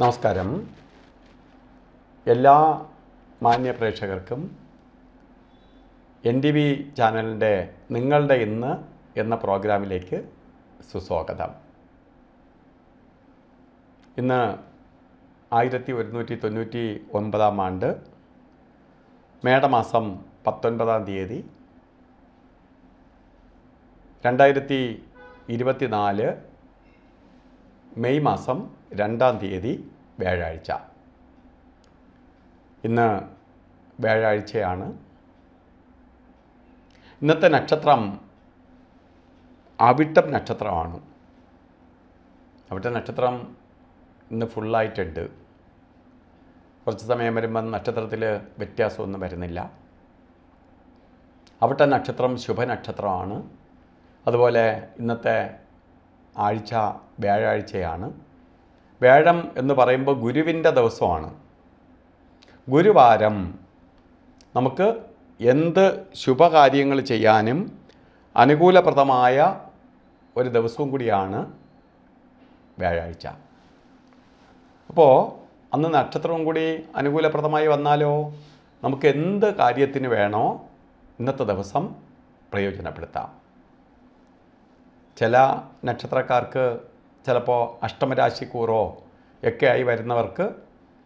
നമസ്കാരം എല്ലാ മാന്യ പ്രേക്ഷകർക്കും എൻ ടി വി ചാനലിൻ്റെ നിങ്ങളുടെ ഇന്ന് എന്ന പ്രോഗ്രാമിലേക്ക് സുസ്വാഗതം ഇന്ന് ആയിരത്തി ഒരുന്നൂറ്റി തൊണ്ണൂറ്റി ഒൻപതാം ആണ്ട് മേടമാസം പത്തൊൻപതാം തീയതി രണ്ടായിരത്തി ഇരുപത്തിനാല് മെയ് മാസം രണ്ടാം തീയതി വ്യാഴാഴ്ച ഇന്ന് വ്യാഴാഴ്ചയാണ് ഇന്നത്തെ നക്ഷത്രം അവിട്ടം നക്ഷത്രമാണ് അവിട്ട നക്ഷത്രം ഇന്ന് ഫുള്ളായിട്ടുണ്ട് കുറച്ച് സമയം വരുമ്പം നക്ഷത്രത്തിൽ വ്യത്യാസമൊന്നും വരുന്നില്ല അവിട്ട നക്ഷത്രം ശുഭനക്ഷത്രമാണ് അതുപോലെ ഇന്നത്തെ ആഴ്ച വ്യാഴാഴ്ചയാണ് വേഴം എന്ന് പറയുമ്പോൾ ഗുരുവിൻ്റെ ദിവസമാണ് ഗുരുവാരം നമുക്ക് എന്ത് ശുഭകാര്യങ്ങൾ ചെയ്യാനും അനുകൂലപ്രദമായ ഒരു ദിവസവും കൂടിയാണ് വ്യാഴാഴ്ച അപ്പോൾ അന്ന് നക്ഷത്രവും കൂടി അനുകൂലപ്രദമായി വന്നാലോ നമുക്ക് എന്ത് കാര്യത്തിന് വേണോ ഇന്നത്തെ ദിവസം പ്രയോജനപ്പെടുത്താം ചില നക്ഷത്രക്കാർക്ക് ചിലപ്പോൾ അഷ്ടമരാശിക്കൂറോ ഒക്കെ ആയി വരുന്നവർക്ക്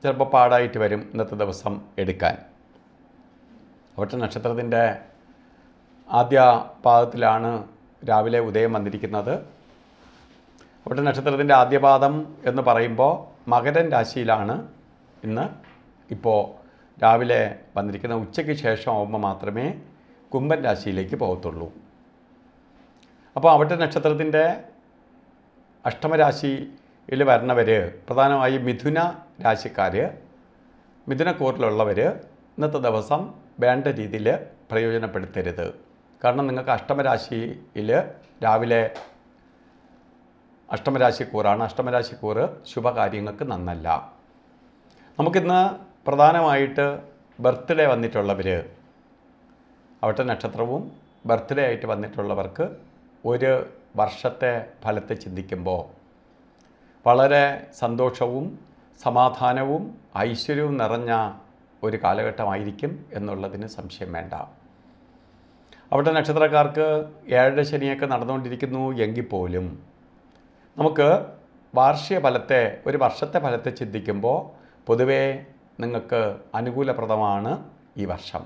ചിലപ്പോൾ പാടായിട്ട് വരും ഇന്നത്തെ ദിവസം എടുക്കാൻ ഒറ്റ നക്ഷത്രത്തിൻ്റെ ആദ്യ പാദത്തിലാണ് രാവിലെ ഉദയം വന്നിരിക്കുന്നത് ഒറ്റ നക്ഷത്രത്തിൻ്റെ ആദ്യപാദം എന്ന് പറയുമ്പോൾ മകരൻ രാശിയിലാണ് ഇന്ന് ഇപ്പോൾ രാവിലെ വന്നിരിക്കുന്ന ഉച്ചയ്ക്ക് ശേഷം ആകുമ്പോൾ മാത്രമേ കുംഭൻ രാശിയിലേക്ക് പോകത്തുള്ളൂ അപ്പോൾ അവട്ടെ നക്ഷത്രത്തിൻ്റെ അഷ്ടമരാശിയിൽ വരണവർ പ്രധാനമായും മിഥുന രാശിക്കാർ മിഥുനക്കൂറിലുള്ളവർ ഇന്നത്തെ ദിവസം വേണ്ട രീതിയിൽ പ്രയോജനപ്പെടുത്തരുത് കാരണം നിങ്ങൾക്ക് അഷ്ടമരാശിയിൽ രാവിലെ അഷ്ടമരാശിക്കൂറാണ് അഷ്ടമരാശിക്കൂറ് ശുഭകാര്യങ്ങൾക്ക് നന്നല്ല നമുക്കിന്ന് പ്രധാനമായിട്ട് ബർത്ത്ഡേ വന്നിട്ടുള്ളവർ അവിടുത്തെ നക്ഷത്രവും ബർത്ത്ഡേ ആയിട്ട് വന്നിട്ടുള്ളവർക്ക് ഒരു വർഷത്തെ ഫലത്തെ ചിന്തിക്കുമ്പോൾ വളരെ സന്തോഷവും സമാധാനവും ഐശ്വര്യവും നിറഞ്ഞ ഒരു കാലഘട്ടമായിരിക്കും എന്നുള്ളതിന് സംശയം വേണ്ട അവിടെ നക്ഷത്രക്കാർക്ക് ഏഴര ശനിയൊക്കെ നടന്നുകൊണ്ടിരിക്കുന്നു എങ്കിൽ പോലും നമുക്ക് വാർഷിക ഫലത്തെ ഒരു വർഷത്തെ ഫലത്തെ ചിന്തിക്കുമ്പോൾ പൊതുവേ നിങ്ങൾക്ക് അനുകൂലപ്രദമാണ് ഈ വർഷം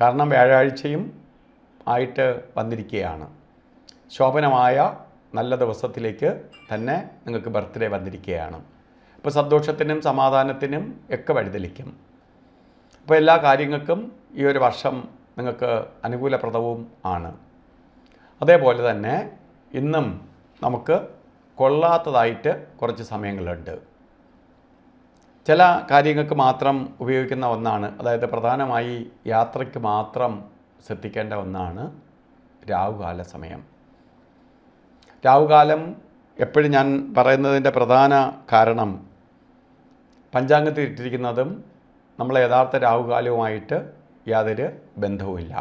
കാരണം വ്യാഴാഴ്ചയും ആയിട്ട് വന്നിരിക്കുകയാണ് ശോഭനമായ നല്ല ദിവസത്തിലേക്ക് തന്നെ നിങ്ങൾക്ക് ബർത്ത്ഡേ വന്നിരിക്കുകയാണ് അപ്പോൾ സന്തോഷത്തിനും സമാധാനത്തിനും ഒക്കെ വഴിതെളിക്കും അപ്പോൾ എല്ലാ കാര്യങ്ങൾക്കും ഈ ഒരു വർഷം നിങ്ങൾക്ക് അനുകൂലപ്രദവും ആണ് അതേപോലെ തന്നെ ഇന്നും നമുക്ക് കൊള്ളാത്തതായിട്ട് കുറച്ച് സമയങ്ങളുണ്ട് ചില കാര്യങ്ങൾക്ക് മാത്രം ഉപയോഗിക്കുന്ന ഒന്നാണ് അതായത് പ്രധാനമായി യാത്രയ്ക്ക് മാത്രം ശ്രദ്ധിക്കേണ്ട ഒന്നാണ് രാഹുകാല സമയം രാവുകാലം എപ്പോഴും ഞാൻ പറയുന്നതിൻ്റെ പ്രധാന കാരണം പഞ്ചാംഗത്തിൽ ഇട്ടിരിക്കുന്നതും നമ്മളെ യഥാർത്ഥ രാവുകാലവുമായിട്ട് യാതൊരു ബന്ധവുമില്ല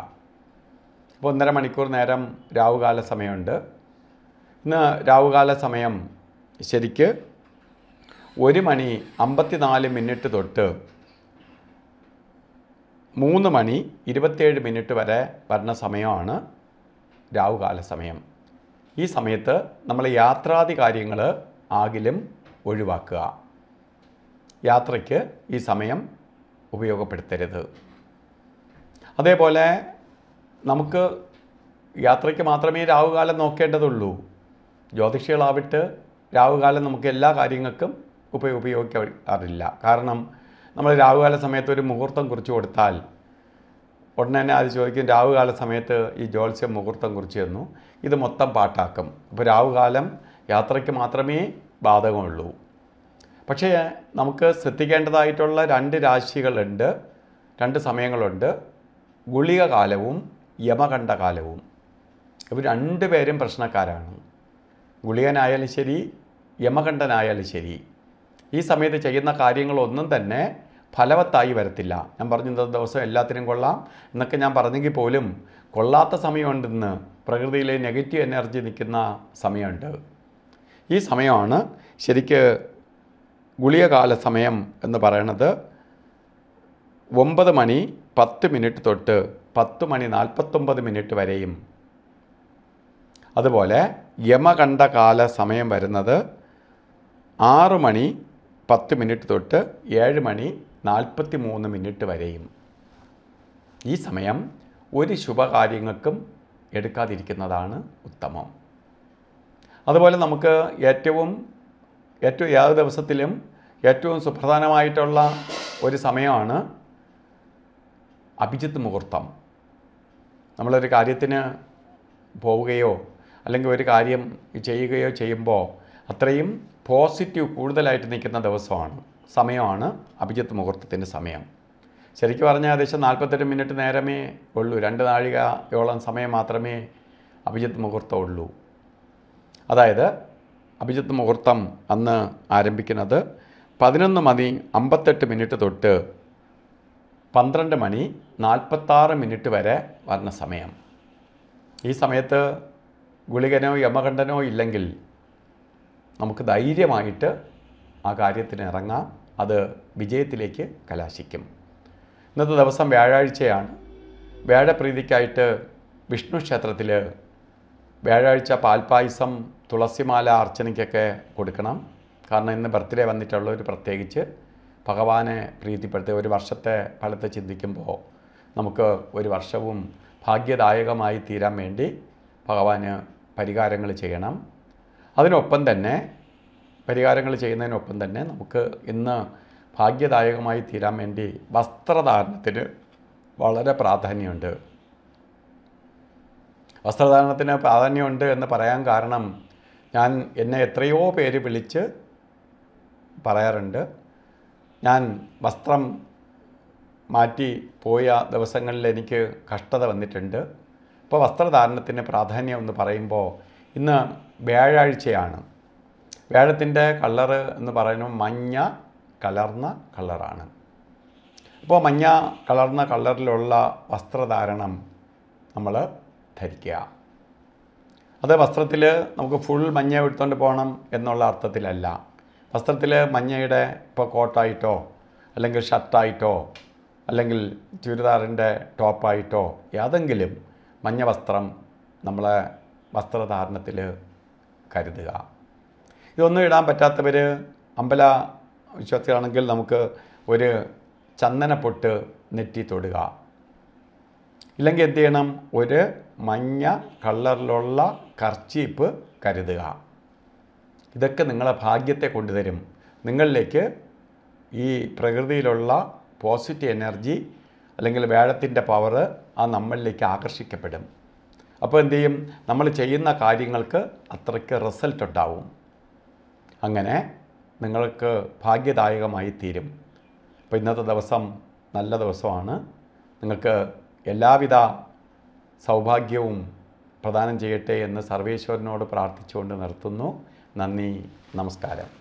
ഇപ്പോൾ ഒന്നര മണിക്കൂർ നേരം രാവുകാല സമയമുണ്ട് ഇന്ന് രാവുകാല സമയം ശരിക്ക് ഒരു മണി അമ്പത്തിനാല് മിനിറ്റ് തൊട്ട് മൂന്ന് മണി ഇരുപത്തിയേഴ് മിനിറ്റ് വരെ വരണ സമയമാണ് രാവുകാല സമയം ഈ സമയത്ത് നമ്മൾ യാത്രാദി കാര്യങ്ങൾ ആകിലും ഒഴിവാക്കുക യാത്രയ്ക്ക് ഈ സമയം ഉപയോഗപ്പെടുത്തരുത് അതേപോലെ നമുക്ക് യാത്രയ്ക്ക് മാത്രമേ രാവുകാലം നോക്കേണ്ടതുള്ളൂ ജ്യോതിഷികളാവിട്ട് രാവുകാലം നമുക്ക് എല്ലാ കാര്യങ്ങൾക്കും ഉപയോഗ ഉപയോഗിക്കാറില്ല കാരണം നമ്മൾ രാവുകാല സമയത്ത് ഒരു മുഹൂർത്തം കുറിച്ച് കൊടുത്താൽ ഉടനെ തന്നെ അത് ചോദിക്കും രാവുകാല സമയത്ത് ഈ ജ്യോത്സ്യം മുഹൂർത്തം കുറിച്ച് തന്നു ഇത് മൊത്തം പാട്ടാക്കും അപ്പോൾ രാവുകാലം യാത്രയ്ക്ക് മാത്രമേ ബാധകമുള്ളൂ പക്ഷേ നമുക്ക് ശ്രദ്ധിക്കേണ്ടതായിട്ടുള്ള രണ്ട് രാശികളുണ്ട് രണ്ട് സമയങ്ങളുണ്ട് ഗുളിക കാലവും യമകണ്ഠ കാലവും ഇവർ രണ്ടുപേരും പ്രശ്നക്കാരാണ് ഗുളികനായാലും ശരി യമകണ്ഠനായാലും ശരി ഈ സമയത്ത് ചെയ്യുന്ന കാര്യങ്ങളൊന്നും തന്നെ ഫലവത്തായി വരത്തില്ല ഞാൻ പറഞ്ഞു ഇന്നത്തെ ദിവസം എല്ലാത്തിനും കൊള്ളാം എന്നൊക്കെ ഞാൻ പറഞ്ഞെങ്കിൽ പോലും കൊള്ളാത്ത സമയമുണ്ടെന്ന് പ്രകൃതിയിലെ നെഗറ്റീവ് എനർജി നിൽക്കുന്ന സമയമുണ്ട് ഈ സമയമാണ് ശരിക്ക് ഗുളികകാല സമയം എന്ന് പറയണത് ഒമ്പത് മണി പത്ത് മിനിറ്റ് തൊട്ട് പത്ത് മണി നാൽപ്പത്തൊമ്പത് മിനിറ്റ് വരെയും അതുപോലെ യമകണ്ഠകാല കാല സമയം വരുന്നത് ആറ് മണി പത്ത് മിനിറ്റ് തൊട്ട് ഏഴ് മണി നാൽപ്പത്തി മൂന്ന് മിനിറ്റ് വരെയും ഈ സമയം ഒരു ശുഭകാര്യങ്ങൾക്കും എടുക്കാതിരിക്കുന്നതാണ് ഉത്തമം അതുപോലെ നമുക്ക് ഏറ്റവും ഏറ്റവും ഏത് ദിവസത്തിലും ഏറ്റവും സുപ്രധാനമായിട്ടുള്ള ഒരു സമയമാണ് അഭിജിത്ത് മുഹൂർത്തം നമ്മളൊരു കാര്യത്തിന് പോവുകയോ അല്ലെങ്കിൽ ഒരു കാര്യം ചെയ്യുകയോ ചെയ്യുമ്പോൾ അത്രയും പോസിറ്റീവ് കൂടുതലായിട്ട് നിൽക്കുന്ന ദിവസമാണ് സമയമാണ് അഭിജിത്ത് മുഹൂർത്തത്തിൻ്റെ സമയം ശരിക്കും പറഞ്ഞാൽ ഏകദേശം നാൽപ്പത്തെട്ട് മിനിറ്റ് നേരമേ ഉള്ളൂ രണ്ട് നാഴികയോളം സമയം മാത്രമേ അഭിജിത്ത് മുഹൂർത്തം ഉള്ളൂ അതായത് അഭിജിത്ത് മുഹൂർത്തം അന്ന് ആരംഭിക്കുന്നത് പതിനൊന്ന് മണി അമ്പത്തെട്ട് മിനിറ്റ് തൊട്ട് പന്ത്രണ്ട് മണി നാൽപ്പത്താറ് മിനിറ്റ് വരെ വരുന്ന സമയം ഈ സമയത്ത് ഗുളികനോ യമകണ്ഠനോ ഇല്ലെങ്കിൽ നമുക്ക് ധൈര്യമായിട്ട് ആ കാര്യത്തിന് ഇറങ്ങാം അത് വിജയത്തിലേക്ക് കലാശിക്കും ഇന്നത്തെ ദിവസം വ്യാഴാഴ്ചയാണ് വ്യാഴപ്രീതിക്കായിട്ട് വിഷ്ണു ക്ഷേത്രത്തിൽ വ്യാഴാഴ്ച പാൽപ്പായസം തുളസിമാല അർച്ചനയ്ക്കൊക്കെ കൊടുക്കണം കാരണം ഇന്ന് ബർത്ത്ഡേ വന്നിട്ടുള്ളവർ പ്രത്യേകിച്ച് ഭഗവാനെ പ്രീതിപ്പെടുത്തി ഒരു വർഷത്തെ ഫലത്തെ ചിന്തിക്കുമ്പോൾ നമുക്ക് ഒരു വർഷവും ഭാഗ്യദായകമായി തീരാൻ വേണ്ടി ഭഗവാന് പരിഹാരങ്ങൾ ചെയ്യണം അതിനൊപ്പം തന്നെ പരിഹാരങ്ങൾ ചെയ്യുന്നതിനൊപ്പം തന്നെ നമുക്ക് ഇന്ന് ഭാഗ്യദായകമായി തീരാൻ വേണ്ടി വസ്ത്രധാരണത്തിന് വളരെ പ്രാധാന്യമുണ്ട് വസ്ത്രധാരണത്തിന് പ്രാധാന്യമുണ്ട് എന്ന് പറയാൻ കാരണം ഞാൻ എന്നെ എത്രയോ പേര് വിളിച്ച് പറയാറുണ്ട് ഞാൻ വസ്ത്രം മാറ്റി പോയ ദിവസങ്ങളിൽ എനിക്ക് കഷ്ടത വന്നിട്ടുണ്ട് അപ്പോൾ വസ്ത്രധാരണത്തിന് പ്രാധാന്യം എന്ന് പറയുമ്പോൾ ഇന്ന് വ്യാഴാഴ്ചയാണ് വേഴത്തിൻ്റെ കളറ് എന്ന് പറയുന്നത് മഞ്ഞ കലർന്ന കളറാണ് അപ്പോൾ മഞ്ഞ കലർന്ന കളറിലുള്ള വസ്ത്രധാരണം നമ്മൾ ധരിക്കുക അത് വസ്ത്രത്തിൽ നമുക്ക് ഫുൾ മഞ്ഞ എടുത്തുകൊണ്ട് പോകണം എന്നുള്ള അർത്ഥത്തിലല്ല വസ്ത്രത്തിൽ മഞ്ഞയുടെ ഇപ്പോൾ കോട്ടായിട്ടോ അല്ലെങ്കിൽ ഷർട്ടായിട്ടോ അല്ലെങ്കിൽ ചുരിദാറിൻ്റെ ടോപ്പായിട്ടോ ഏതെങ്കിലും മഞ്ഞ വസ്ത്രം നമ്മളെ വസ്ത്രധാരണത്തിൽ കരുതുക ഇതൊന്നും ഇടാൻ പറ്റാത്തവർ അമ്പല വിശ്വാസികളാണെങ്കിൽ നമുക്ക് ഒരു ചന്ദനപ്പൊട്ട് നെറ്റി തൊടുക ഇല്ലെങ്കിൽ എന്ത് ചെയ്യണം ഒരു മഞ്ഞ കളറിലുള്ള കർച്ചീപ്പ് കരുതുക ഇതൊക്കെ നിങ്ങളെ ഭാഗ്യത്തെ കൊണ്ടുതരും നിങ്ങളിലേക്ക് ഈ പ്രകൃതിയിലുള്ള പോസിറ്റീവ് എനർജി അല്ലെങ്കിൽ വേഴത്തിൻ്റെ പവർ ആ നമ്മളിലേക്ക് ആകർഷിക്കപ്പെടും അപ്പോൾ എന്തു ചെയ്യും നമ്മൾ ചെയ്യുന്ന കാര്യങ്ങൾക്ക് അത്രയ്ക്ക് റിസൾട്ട് ഉണ്ടാവും അങ്ങനെ നിങ്ങൾക്ക് ഭാഗ്യദായകമായി തീരും അപ്പോൾ ഇന്നത്തെ ദിവസം നല്ല ദിവസമാണ് നിങ്ങൾക്ക് എല്ലാവിധ സൗഭാഗ്യവും പ്രദാനം ചെയ്യട്ടെ എന്ന് സർവേശ്വരനോട് പ്രാർത്ഥിച്ചുകൊണ്ട് നിർത്തുന്നു നന്ദി നമസ്കാരം